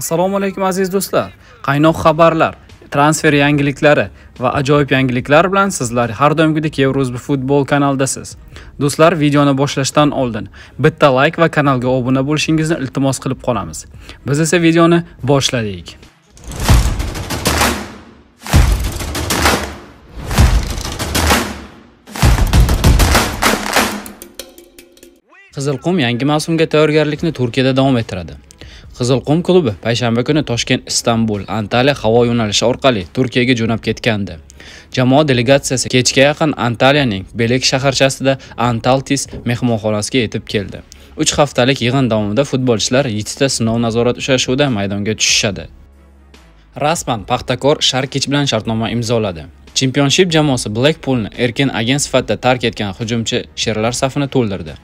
assalomu alaykum aziz do'stlar qaynoq xabarlar transfer yangiliklari va ajoyib yangiliklar bilan sizlar har doimgidek yevrozbi futbol kanalidasiz do'stlar videoni boshlashdan oldin bitta layk va kanalga obuna bo'lishingizni iltimos qilib qolamiz biz esa videoni boshladik qizilqum yangi mavsumga tayyorgarlikni turkiyada davom ettiradi qizilqum klubi payshanba kuni toshkent istanbul antaliya havo yo'nalishi orqali turkiyaga jo'nab ketgandi jamoa delegatsiyasi kechga yaqin antaliyaning belek shaharchasida antaltis mehmonxonasiga yetib keldi uch haftalik yig'in davomida futbolchilar yettita sinov nazorat uchrashuvida maydonga tushishadi rasman paxtakor sharkich bilan shartnoma imzoladi chempionship jamoasi blackpoolni erkin agent sifatida tark etgan hujumchi sherlar safini to'ldirdi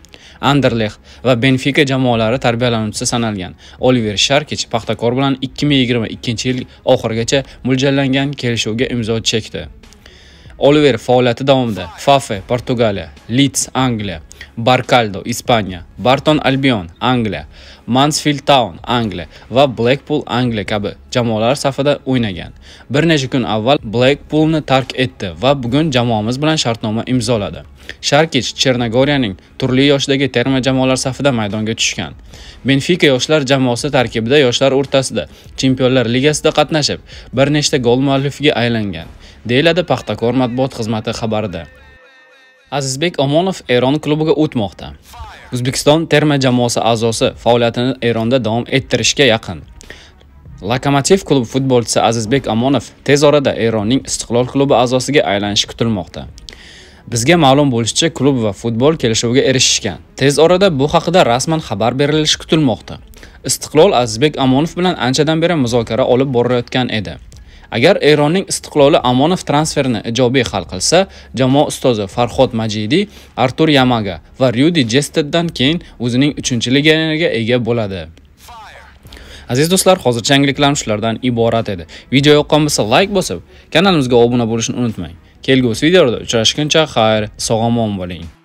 Anderlecht va Benfica jamoalari tarbiyalanuvchisi sanalgan oliver sharkich paxtakor bilan 2022 yil oxirigacha mo'ljallangan kelishuvga imzo chekdi Oliver faoliyati davomida Fafe Portugaliya, Leeds Angliya, Barkaldo Ispaniya, Barton Albion Angliya, Mansfield Town Angliya va Blackpool Angliya kabi jamoalar safida o'ynagan. Bir necha kun avval Blackpoolni tark etdi va bugun jamoamiz bilan shartnoma imzoladi. Sharkich Chernogoriyaning turli yoshdagi terma jamoalar safida maydonga tushgan. Benfica yoshlar jamoasi tarkibida yoshlar o'rtasida Chempionlar Ligasida qatnashib, bir nechta gol muallifiga aylangan. deyiladi paxtakor matbuot xizmati xabarida azizbek omonov eron klubiga o'tmoqda o'zbekiston terma jamoasi a'zosi faoliyatini eronda davom ettirishga yaqin lokomotiv klub futbolchisi azizbek omonov tez orada eronning istiqlol klubi a'zosiga aylanishi kutilmoqda bizga ma'lum bo'lishicha klub va futbol kelishuviga erishishgan tez orada bu haqida rasman xabar berilishi kutilmoqda istiqlol azizbek amonov bilan anchadan beri muzokara olib borilayotgan edi agar eronning istiqloli amonov transferini ijobiy hal qilsa jamoa ustozi farhod majidiy artur yamaga va ryudi jesteddan keyin o'zining uchinchi legioneriga ega bo'ladi aziz do'stlar hozircha yangiliklarimiz shulardan iborat edi video yoqqan bo'lsa layk bosib kanalimizga obuna bo'lishni unutmang kelgusi videoda uchrashguncha xayr sog' omon bo'ling